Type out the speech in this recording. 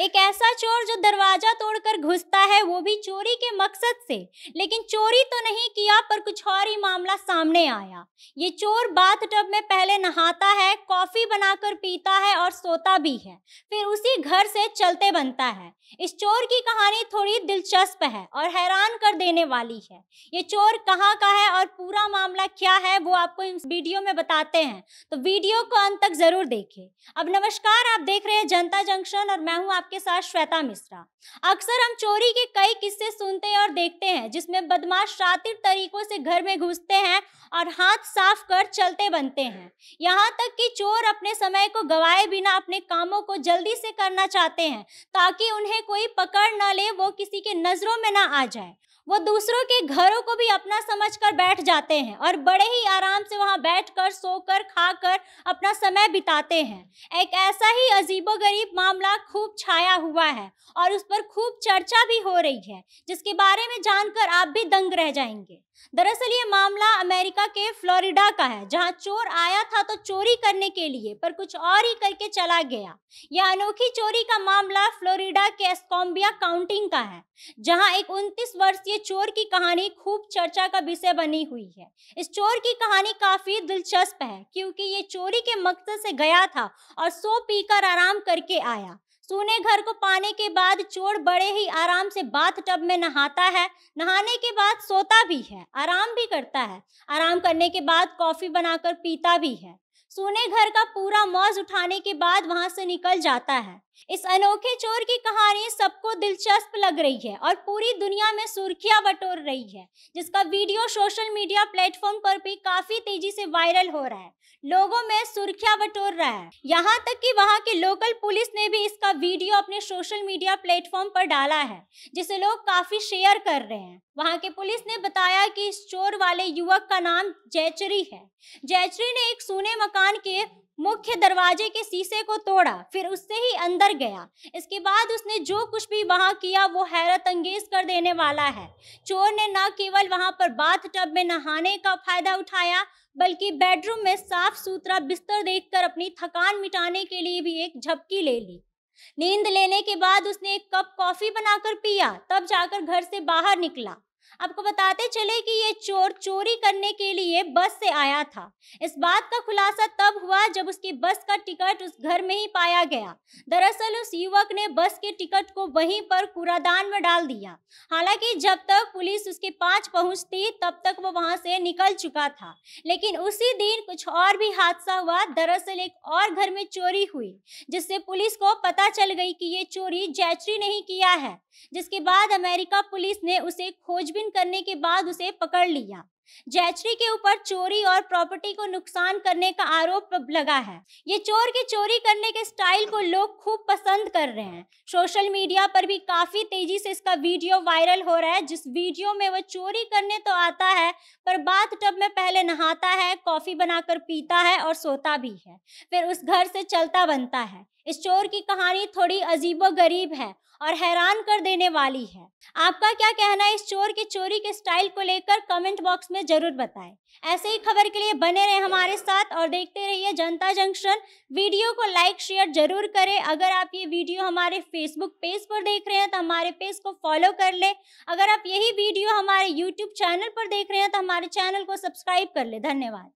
एक ऐसा चोर जो दरवाजा तोड़कर घुसता है वो भी चोरी के मकसद से लेकिन चोरी तो नहीं किया पर कुछ और ही मामला सामने आया ये चोर बाथ टब में पहले नहाता है कॉफी बनाकर पीता है और सोता भी है फिर उसी घर से चलते बनता है इस चोर की कहानी थोड़ी दिलचस्प है और हैरान कर देने वाली है ये चोर कहाँ का है और पूरा मामला क्या है वो आपको इस वीडियो में बताते हैं तो वीडियो को अंत तक जरूर देखे अब नमस्कार आप देख रहे हैं जनता जंक्शन और मैं हूँ आपके साथ श्वेता मिश्रा अक्सर हम चोरी के कई किस्से सुनते और देखते हैं जिसमें बदमाश शातिर तरीकों से घर में घुसते हैं और हाथ साफ कर चलते बनते हैं यहाँ तक कि चोर अपने समय को गवाए बिना अपने कामों को जल्दी से करना चाहते हैं ताकि उन्हें कोई पकड़ न ले वो किसी के नजरों में ना आ जाए वो दूसरों के घरों को भी अपना समझ कर बैठ जाते हैं और बड़े ही आराम से वहाँ बैठ कर खाकर खा कर अपना समय बिताते हैं एक ऐसा ही अजीबोगरीब मामला खूब छाया हुआ है और उस पर खूब चर्चा भी हो रही है जिसके बारे में जानकर आप भी दंग रह जाएंगे दरअसल ये मामला अमेरिका के फ्लोरिडा का है जहाँ चोर आया था तो चोरी करने के लिए पर कुछ और ही करके चला गया यह अनोखी चोरी का मामला फ्लोरिडा के एस्कोम्बिया काउंटिंग का है जहाँ एक 29 वर्षीय ये चोर की कहानी खूब चर्चा का विषय बनी हुई है इस चोर की कहानी काफ़ी दिलचस्प है क्योंकि ये चोरी के मकसद से गया था और सो पीकर आराम करके आया सोने घर को पाने के बाद चोर बड़े ही आराम से बाथ टब में नहाता है नहाने के बाद सोता भी है आराम भी करता है आराम करने के बाद कॉफ़ी बनाकर पीता भी है सोने घर का पूरा मौज उठाने के बाद वहां से निकल जाता है इस अनोखे चोर की कहानी सबको दिलचस्प लग रही है और पूरी दुनिया में सुर्खियां बटोर रही है जिसका वीडियो सोशल मीडिया प्लेटफॉर्म पर भी काफी तेजी से वायरल हो रहा है लोगों में सुर्खियां बटोर रहा है यहाँ तक कि वहाँ के लोकल पुलिस ने भी इसका वीडियो अपने सोशल मीडिया प्लेटफॉर्म पर डाला है जिसे लोग काफी शेयर कर रहे हैं वहाँ के पुलिस ने बताया कि इस चोर वाले युवक का नाम जयचरी है जयचरी ने एक सोने मकान दुकान के मुख्य दरवाजे के शीशे को तोड़ा फिर उससे ही अंदर गया इसके बाद उसने जो कुछ भी वहाँ किया वो हैरत अंगेज कर देने वाला है चोर ने न केवल वहाँ पर बाथ टब में नहाने का फायदा उठाया बल्कि बेडरूम में साफ सुथरा बिस्तर देखकर अपनी थकान मिटाने के लिए भी एक झपकी ले ली नींद लेने के बाद उसने एक कप कॉफी बनाकर पिया तब जाकर घर से बाहर निकला आपको बताते चले कि ये चोर चोरी करने के लिए बस से आया था इस बात का खुलासा तब हुआ जब उसकी बस का टिकट उस घर में ही पाया गया दरअसल उस युवक ने बस के टिकट को वहीं पर कूड़ादान में डाल दिया हालांकि जब तक पुलिस उसके पास पहुंचती तब तक वो वहां से निकल चुका था लेकिन उसी दिन कुछ और भी हादसा हुआ दरअसल एक और घर में चोरी हुई जिससे पुलिस को पता चल गई कि ये चोरी जैचरी ने ही किया है जिसके बाद अमेरिका पुलिस ने उसे खोजबीन टिफिन करने के बाद उसे पकड़ लिया जैचरी के ऊपर चोरी और प्रॉपर्टी को नुकसान करने का आरोप लगा है ये चोर की चोरी करने के स्टाइल को लोग खूब पसंद कर रहे हैं सोशल मीडिया पर भी काफी तेजी से इसका वीडियो वायरल हो रहा है जिस वीडियो में वो चोरी करने तो आता है पर बात टब में पहले नहाता है कॉफी बनाकर पीता है और सोता भी है फिर उस घर से चलता बनता है इस चोर की कहानी थोड़ी अजीबो गरीब है और हैरान कर देने वाली है आपका क्या कहना है इस चोर की चोरी के स्टाइल को लेकर कमेंट बॉक्स में ज़रूर बताएं ऐसे ही खबर के लिए बने रहे हमारे साथ और देखते रहिए जनता जंक्शन वीडियो को लाइक शेयर जरूर करें अगर आप ये वीडियो हमारे फेसबुक पेज पर देख रहे हैं तो हमारे पेज को फॉलो कर लें अगर आप यही वीडियो हमारे यूट्यूब चैनल पर देख रहे हैं तो हमारे चैनल को सब्सक्राइब कर लें धन्यवाद